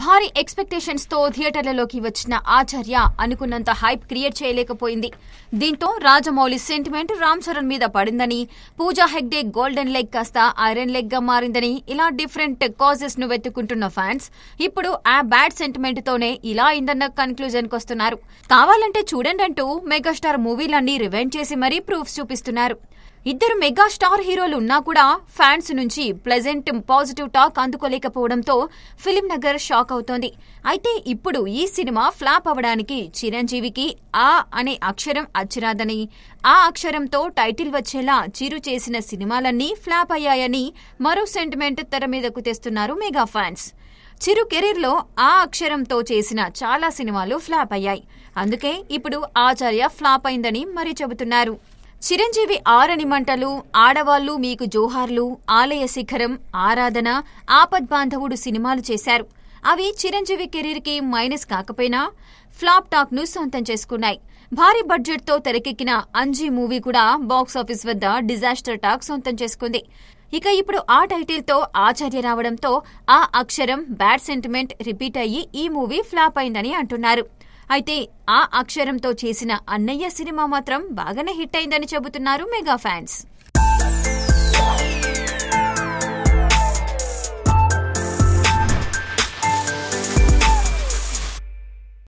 భారీ ఎక్స్పెక్టేషన్స్ తో థియేటర్లలోకి వచ్చిన ఆచార్య అనుకున్నంత హైప్ క్రియేట్ చేయలేకపోయింది దీంతో రాజమౌళి సెంటిమెంట్ రామ్ చరణ్ మీద పడిందని పూజా హెగ్డే గోల్డెన్ లెగ్ కాస్త ఐరన్ లెగ్ గా మారిందని ఇలా డిఫరెంట్ కాజెస్ ను వెతుక్కుంటున్న ఫ్యాన్స్ ఇప్పుడు ఆ బ్యాడ్ సెంటిమెంట్ తోనే ఇలా అయిందన్న కన్క్లూజన్ వస్తున్నారు కావాలంటే చూడండి అంటూ మెగాస్టార్ మూవీలన్నీ రివెంట్ చేసి మరీ ప్రూఫ్స్ చూపిస్తున్నారు ఇద్దరు మెగా స్టార్ హీరోలు ఉన్నా కూడా ఫ్యాన్స్ నుంచి ప్లెజెంట్ పాజిటివ్ టాక్ అందుకోలేకపోవడంతో ఫిలిం నగర్ షాక్ అవుతోంది అయితే ఇప్పుడు ఈ సినిమా ఫ్లాప్ అవడానికి చిరంజీవికి ఆ అనే అక్షరం అచ్చరాదని ఆ అక్షరంతో టైటిల్ వచ్చేలా చిరు చేసిన సినిమాలన్నీ ఫ్లాప్ అయ్యాయని మరో సెంటిమెంట్ తెర మీదకు తెస్తున్నారు మెగా ఫ్యాన్స్ చిరు కెరీర్లో ఆ అక్షరంతో చేసిన చాలా సినిమాలు ఫ్లాప్ అయ్యాయి అందుకే ఇప్పుడు ఆచార్య ఫ్లాప్ అయిందని మరీ చెబుతున్నారు చిరంజీవి మంటలు ఆడవాళ్లు మీకు జోహార్లు ఆలయ శిఖరం ఆరాధన ఆపద్బాంధవుడు సినిమాలు చేశారు అవి చిరంజీవి కెరీర్కి మైనస్ కాకపోయినా ఫ్లాప్ టాక్ను సొంతం చేసుకున్నాయి భారీ బడ్జెట్తో తెరకెక్కిన అంజీ మూవీ కూడా బాక్సాఫీస్ వద్ద డిజాస్టర్ టాక్ సొంతం చేసుకుంది ఇక ఇప్పుడు ఆ టైటిల్తో ఆచార్య రావడంతో ఆ అక్షరం బ్యాడ్ సెంటిమెంట్ రిపీట్ అయ్యి ఈ మూవీ ఫ్లాప్ అయిందని అంటున్నారు అయితే ఆ అక్షరంతో చేసిన అన్నయ్య సినిమా మాత్రం బాగానే హిట్ అయిందని చెబుతున్నారు మెగా ఫ్యాన్స్